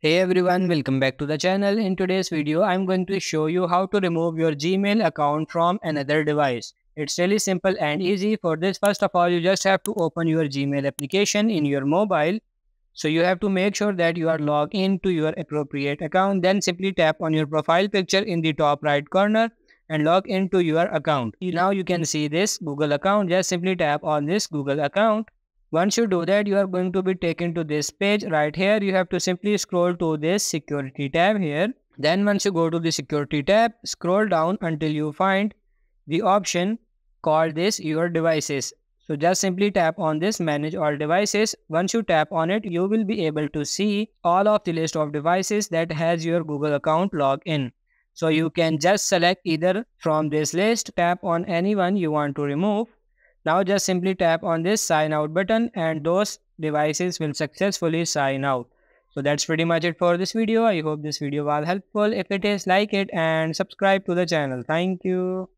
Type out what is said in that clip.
Hey everyone, welcome back to the channel. In today's video, I'm going to show you how to remove your Gmail account from another device. It's really simple and easy. For this, first of all, you just have to open your Gmail application in your mobile. So you have to make sure that you are logged in to your appropriate account. Then simply tap on your profile picture in the top right corner and log into your account. Now you can see this Google account. Just simply tap on this Google account once you do that, you are going to be taken to this page right here. You have to simply scroll to this security tab here. Then once you go to the security tab, scroll down until you find the option called this your devices. So just simply tap on this manage all devices. Once you tap on it, you will be able to see all of the list of devices that has your Google account log in. So you can just select either from this list, tap on anyone you want to remove now just simply tap on this sign out button and those devices will successfully sign out. So that's pretty much it for this video. I hope this video was helpful. If it is, like it and subscribe to the channel. Thank you.